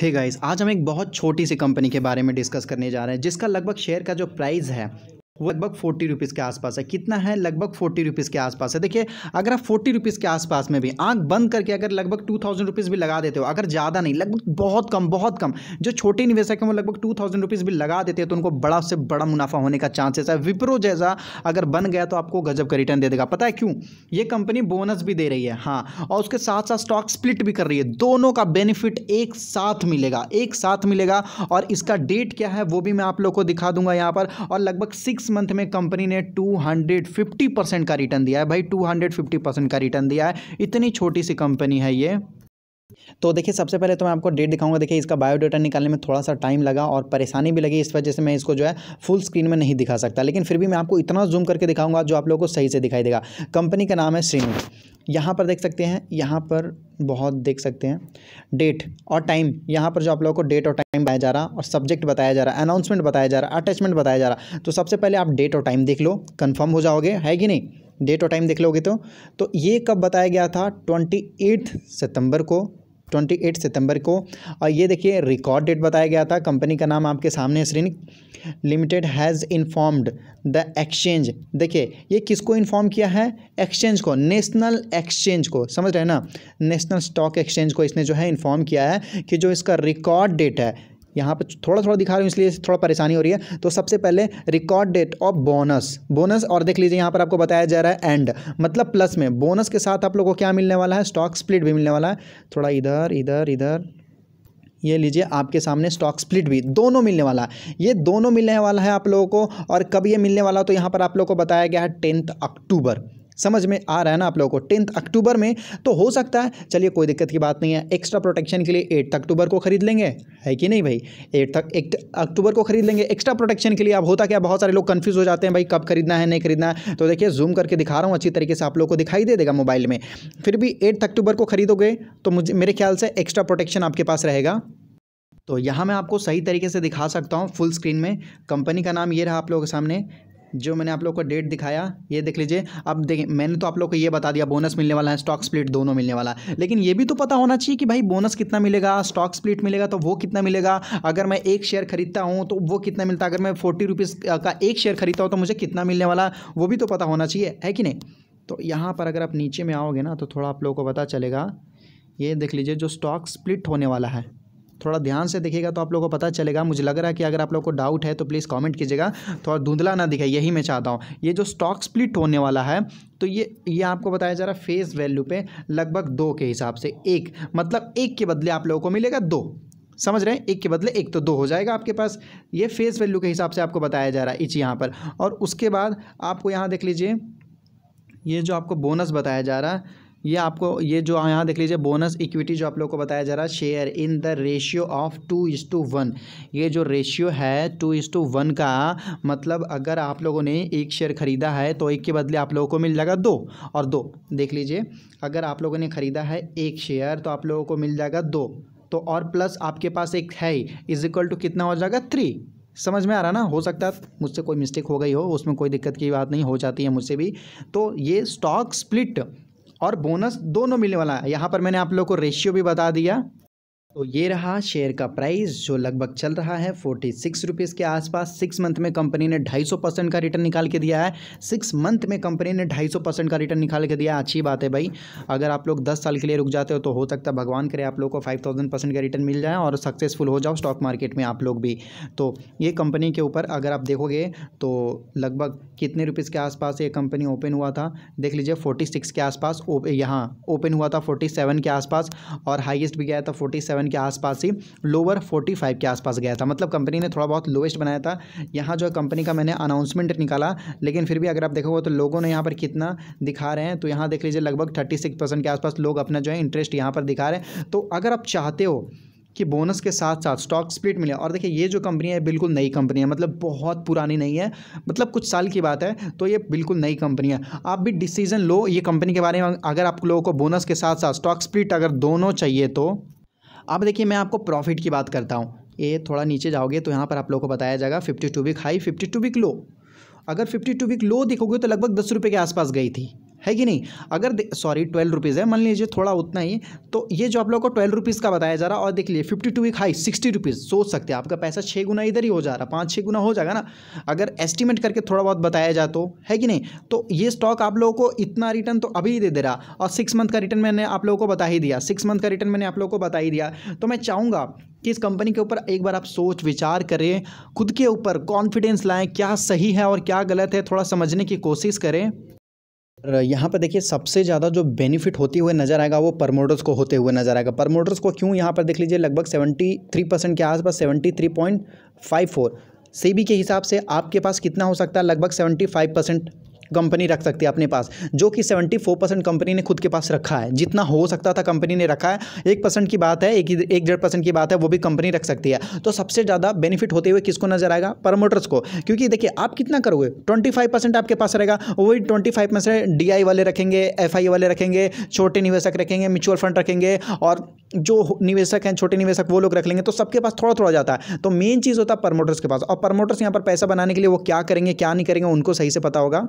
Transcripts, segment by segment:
हे hey guys आज हम एक बहुत छोटी सी कंपनी के बारे में डिस्कस करने जा रहे हैं जिसका लगभग शेयर का जो प्राइस है लगभग फोर्टी रुपीज़ के आसपास है कितना है लगभग फोर्टी रुपीज़ के आसपास है देखिए अगर आप फोर्टी रुपीज़ के आसपास में भी आंख बंद करके अगर लगभग टू थाउजेंड रुपीज़ भी लगा देते हो अगर ज़्यादा नहीं लगभग बहुत कम बहुत कम जो छोटे निवेशक हैं वो लगभग टू थाउजेंड रुपीज़ भी लगा देते हैं तो उनको बड़ा से बड़ा मुनाफा होने का चांसेस है विप्रो जैसा अगर बन गया तो आपको गजब का रिटर्न दे देगा पता है क्यों ये कंपनी बोनस भी दे रही है हाँ और उसके साथ साथ स्टॉक स्प्लिट भी कर रही है दोनों का बेनिफिट एक साथ मिलेगा एक साथ मिलेगा और इसका डेट क्या है वो भी मैं आप लोग को दिखा दूंगा यहाँ पर और लगभग सिक्स सिक्स मंथ में कंपनी ने 250 परसेंट का रिटर्न दिया है भाई 250 परसेंट का रिटर्न दिया है इतनी छोटी सी कंपनी है ये तो देखिए सबसे पहले तो मैं आपको डेट दिखाऊंगा देखिए इसका बायोडाटा निकालने में थोड़ा सा टाइम लगा और परेशानी भी लगी इस वजह से मैं इसको जो है फुल स्क्रीन में नहीं दिखा सकता लेकिन फिर भी मैं आपको इतना जूम करके दिखाऊंगा जो आप लोगों को सही से दिखाई देगा कंपनी का नाम है श्रीनु यहाँ पर देख सकते हैं यहाँ पर बहुत देख सकते हैं डेट और टाइम यहाँ पर जो आप लोगों को डेट और टाइम बताया जा रहा और सब्जेक्ट बताया जा रहा अनाउंसमेंट बताया जा रहा अटैचमेंट बताया जा रहा तो सबसे पहले आप डेट और टाइम देख लो कन्फर्म हो जाओगे है कि नहीं डेट और टाइम देख लोगे तो तो ये कब बताया गया था ट्वेंटी एट सितंबर को ट्वेंटी एट सितंबर को और ये देखिए रिकॉर्ड डेट बताया गया था कंपनी का नाम आपके सामने है Shrinik limited has informed the exchange देखिए ये किसको इन्फॉर्म किया है एक्सचेंज को नेशनल एक्सचेंज को समझ रहे हैं ना नेशनल स्टॉक एक्सचेंज को इसने जो है इन्फॉर्म किया है कि जो इसका रिकॉर्ड डेट है यहाँ पर थोड़ा थोड़ा दिखा रहा हूँ इसलिए थोड़ा परेशानी हो रही है तो सबसे पहले record date of bonus bonus और देख लीजिए यहाँ पर आपको बताया जा रहा है एंड मतलब प्लस में बोनस के साथ आप लोग को क्या मिलने वाला है स्टॉक स्प्लिट भी मिलने वाला है थोड़ा इधर इधर इधर ये लीजिए आपके सामने स्टॉक स्प्लिट भी दोनों मिलने वाला है ये दोनों मिलने वाला है आप लोगों को और कब ये मिलने वाला तो यहाँ पर आप लोग को बताया गया है टेंथ अक्टूबर समझ में आ रहा है ना आप लोगों को टेंथ अक्टूबर में तो हो सकता है चलिए कोई दिक्कत की बात नहीं है एक्स्ट्रा प्रोटेक्शन के लिए एट्थ अक्टूबर को खरीद लेंगे है कि नहीं भाई एट्थ एट अक्टूबर को खरीद लेंगे एक्स्ट्रा प्रोटेक्शन के लिए अब होता क्या बहुत सारे लोग कन्फ्यूज़ हो जाते हैं भाई कब खरीदना है नहीं खरीदना है तो देखिए जूम करके दिखा रहा हूँ अच्छी तरीके से आप लोग को दिखाई दे देगा मोबाइल में फिर भी एट्थ अक्टूबर को खरीदोगे तो मुझे मेरे ख्याल से एक्स्ट्रा प्रोटेक्शन आपके पास रहेगा तो यहाँ मैं आपको सही तरीके से दिखा सकता हूँ फुल स्क्रीन में कंपनी का नाम ये रहा आप लोगों के सामने जो मैंने आप लोग को डेट दिखाया ये देख लीजिए अब देखिए मैंने तो आप लोग को ये बता दिया बोनस मिलने वाला है स्टॉक स्प्लिट दोनों मिलने वाला है लेकिन ये भी तो पता होना चाहिए कि भाई बोनस कितना मिलेगा स्टॉक स्प्लिट मिलेगा तो वो कितना मिलेगा अगर मैं एक शेयर खरीदता हूँ तो वो कितना मिलता अगर मैं फोर्टी रुपीज़ का एक शेयर खरीदता हूँ तो मुझे कितना मिलने वाला वो भी तो पता होना चाहिए है कि नहीं तो यहाँ पर अगर आप नीचे में आओगे ना तो थोड़ा आप लोगों को पता चलेगा ये देख लीजिए जो स्टॉक स्प्लिट होने वाला है थोड़ा ध्यान से देखिएगा तो आप लोगों को पता चलेगा मुझे लग रहा है कि अगर आप लोग को डाउट है तो प्लीज़ कॉमेंट कीजिएगा थोड़ा धुंधला ना दिखाई यही मैं चाहता हूँ ये जो स्टॉक स्प्लिट होने वाला है तो ये ये आपको बताया जा रहा है फेस वैल्यू पे लगभग दो के हिसाब से एक मतलब एक के बदले आप लोगों को मिलेगा दो समझ रहे हैं एक के बदले एक तो दो हो जाएगा आपके पास ये फेस वैल्यू के हिसाब से आपको बताया जा रहा है इच यहाँ पर और उसके बाद आपको यहाँ देख लीजिए ये जो आपको बोनस बताया जा रहा है ये आपको ये जो यहाँ देख लीजिए बोनस इक्विटी जो आप लोग को बताया जा रहा है share in the ratio of two is to one ये जो रेशियो है टू इस टू वन का मतलब अगर आप लोगों ने एक शेयर ख़रीदा है तो एक के बदले आप लोगों को मिल जाएगा दो और दो देख लीजिए अगर आप लोगों ने ख़रीदा है एक शेयर तो आप लोगों को मिल जाएगा दो तो और प्लस आपके पास एक है ही इज इक्वल टू कितना हो जाएगा थ्री समझ में आ रहा ना हो सकता है मुझसे कोई मिस्टेक हो गई हो उसमें कोई दिक्कत की बात नहीं हो जाती है मुझसे भी तो ये स्टॉक स्प्लिट और बोनस दोनों मिलने वाला है यहाँ पर मैंने आप लोग को रेशियो भी बता दिया तो ये रहा शेयर का प्राइस जो लगभग चल रहा है फोर्टी सिक्स रुपीज़ के आसपास सिक्स मंथ में कंपनी ने ढाई सौ परसेंट का रिटर्न निकाल के दिया है सिक्स मंथ में कंपनी ने ढाई सौ परसेंट का रिटर्न निकाल के दिया अच्छी बात है भाई अगर आप लोग दस साल के लिए रुक जाते हो तो हो सकता है भगवान करे आप लोग को फाइव थाउजेंड परसेंट का रिटर्न मिल जाए और सक्सेसफुल हो जाओ स्टॉक मार्केट में आप लोग भी तो ये कंपनी के ऊपर अगर आप देखोगे तो लगभग कितने रुपीज़ के आसपास ये कंपनी ओपन हुआ था देख लीजिए फोर्टी सिक्स के आसपास यहाँ ओपन हुआ था फोर्टी सेवन के आसपास और हाइएस्ट भी गया था फोर्टी सेवन सेवन के आसपास ही लोअर फोर्टी फाइव के आसपास गया था मतलब कंपनी ने थोड़ा बहुत लोएस्ट बनाया था यहाँ जो कंपनी का मैंने अनाउंसमेंट निकाला लेकिन फिर भी अगर आप देखोगे तो लोगों ने यहाँ पर कितना दिखा रहे हैं तो यहाँ देख लीजिए लगभग थर्टी के आसपास लोग अपना जो है इंटरेस्ट यहाँ पर दिखा रहे हैं तो अगर आप चाहते हो कि बोनस के साथ साथ स्टॉक स्प्लिट मिले और देखिए ये जो कंपनी है बिल्कुल नई कंपनी है मतलब बहुत पुरानी नहीं है मतलब कुछ साल की बात है तो ये बिल्कुल नई कंपनी है आप भी डिसीजन लो ये कंपनी के बारे में अगर आप लोगों को बोनस के साथ साथ स्टॉक स्प्लिट अगर दोनों चाहिए तो अब देखिए मैं आपको प्रॉफिट की बात करता हूँ ये थोड़ा नीचे जाओगे तो यहाँ पर आप लोगों को बताया जाएगा fifty two week high fifty two week low अगर फिफ्टी टू वीक लो देखोगे तो लगभग दस रुपये के आसपास गई थी है कि नहीं अगर सॉरी ट्वेल्व रुपीज़ है मान लीजिए थोड़ा उतना ही तो ये जो आप लोग को ट्वेल्व रुपीज़ का बताया जा रहा और देख लीजिए fifty two week high sixty rupees सोच सकते हैं आपका पैसा छः गुना इधर ही हो जा रहा पाँच छः गुना हो जाएगा ना अगर एस्टिमेट करके थोड़ा बहुत बताया जाए तो है कि नहीं तो ये स्टॉक आप लोगों को इतना रिटर्न तो अभी ही दे दे रहा और सिक्स मंथ का रिटर्न मैंने आप लोगों को बता ही दिया सिक्स मंथ का रिटर्न मैंने आप लोगों को बता ही दिया तो मैं चाहूँगा कि इस कंपनी के ऊपर एक बार आप सोच विचार करें खुद के ऊपर कॉन्फिडेंस लाएँ क्या सही है और क्या गलत है थोड़ा समझने की कोशिश करें यहाँ पर देखिए सबसे ज़्यादा जो बेनिफिट होती हुए नज़र आएगा वो परमोटर्स को होते हुए नज़र आएगा परमोटर्स को क्यों यहाँ पर देख लीजिए लगभग सेवेंटी थ्री परसेंट के आसपास seventy three point five four SEBI के हिसाब से आपके पास कितना हो सकता है लगभग सेवेंटी फाइव परसेंट कंपनी रख सकती है अपने पास जो कि सेवेंटी फोर परसेंट कंपनी ने खुद के पास रखा है जितना हो सकता था कंपनी ने रखा है एक परसेंट की बात है एक एक डेढ़ परसेंट की बात है वो भी कंपनी रख सकती है तो सबसे ज़्यादा बेनिफिट होते हुए किसको नजर आएगा प्रमोटर्स को क्योंकि देखिए आप कितना करोगे ट्वेंटी फाइव परसेंट आपके पास रहेगा वही ट्वेंटी फाइव में से डी आई वाले रखेंगे एफ आई वाले रखेंगे छोटे निवेशक रखेंगे म्यूचुअल फंड रखेंगे और जो निवेशक हैं छोटे निवेशक वो लोग रख लेंगे तो सबके पास थोड़ा थोड़ा जाता है तो मेन चीज़ होता है प्रमोटर्स के पास और प्रमोटर्स यहाँ पर पैसा बनाने के लिए वो क्या करेंगे क्या नहीं करेंगे उनको सही से पता होगा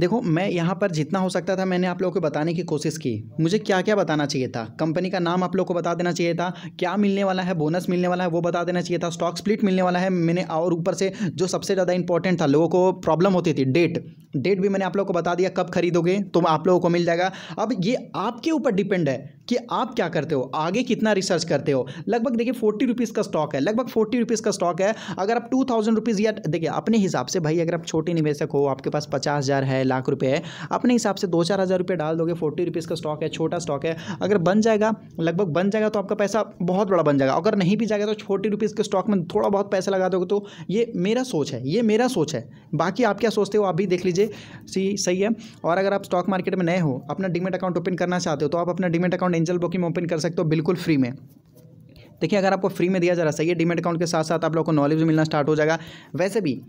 देखो मैं यहाँ पर जितना हो सकता था मैंने आप लोगों को बताने की कोशिश की मुझे क्या क्या बताना चाहिए था कंपनी का नाम आप लोग को बता देना चाहिए था क्या मिलने वाला है बोनस मिलने वाला है वो बता देना चाहिए था स्टॉक स्प्लिट मिलने वाला है मैंने और ऊपर से जो सबसे ज़्यादा इंपॉर्टेंट था लोगों को प्रॉब्लम होती थी डेट डेट भी मैंने आप लोग को बता दिया कब खरीदोगे तो आप लोगों को मिल जाएगा अब ये आपके ऊपर डिपेंड है कि आप क्या करते हो आगे कितना रिसर्च करते हो लगभग देखिए फोर्टी रुपीज़ का स्टॉक है लगभग फोर्टी रुपीज़ का स्टॉक है अगर आप टू थाउजेंड रुपीज़ या देखिए अपने हिसाब से भाई अगर आप छोटे निवेशक हो आपके पास पचास हज़ार है लाख रुपये है अपने हिसाब से दो चार हज़ार रुपये डाल दोगे फोर्टी रुपीज़ का स्टॉक है छोटा स्टॉक है अगर बन जाएगा लगभग बन जाएगा तो आपका पैसा बहुत बड़ा बन जाएगा अगर नहीं भी जाएगा तो फोर्टी रुपीज़ के स्टॉक में थोड़ा बहुत पैसा लगा दोगे तो ये मेरा सोच है ये मेरा सोच है बाकी आप क्या सोचते हो आप भी देख लीजिए सी सही है और अगर आप स्टॉक मार्केट में नए हो अपना डिमेट अकाउंट ओपन करना चाहते हो तो आप अपना डिमेट अकाउंट एंजल बुकिंग में ओपन कर सकते हो बिल्कुल फ्री में देखिए अगर आपको फ्री में दिया जा रहा है सही है डिमेट अकाउंट के साथ साथ आप लोगों को नॉलेज मिलना स्टार्ट हो जाएगा वैसे भी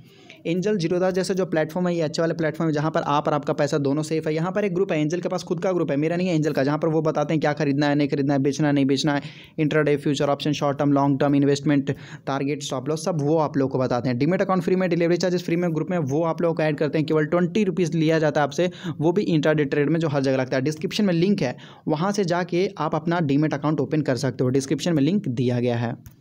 एंजल जीरोदा जैसे जो प्लेटफॉर्म है ये अच्छे वाले प्लेटफॉर्म है जहाँ पर आप और आपका पैसा दोनों सेफ है यहाँ पर एक ग्रुप है एंजल के पास खुद का ग्रुप है मेरा नहीं है एंजल का जहाँ पर वो बताते हैं क्या खरीदना है नहीं खरीदना है बेचना नहीं बेचना है intraday future option short term long term investment target stop loss सब वो आप लोग को बताते हैं डिमेट अकाउंट फ्री में डिलीवरी चार्जेस फ्री में ग्रुप में वो आप लोग को ऐड करते हैं केवल ट्वेंटी रुपीज़ लिया जाता है आपसे वो भी इंट्राडे ट्रेड में जो हर जगह लगता है डिस्क्रिप्शन में लिंक है वहाँ से जाके आप अपना डीमेट अकाउंट ओपन कर सकते हो डिस्क्रिप्शन में लिंक दिया गया है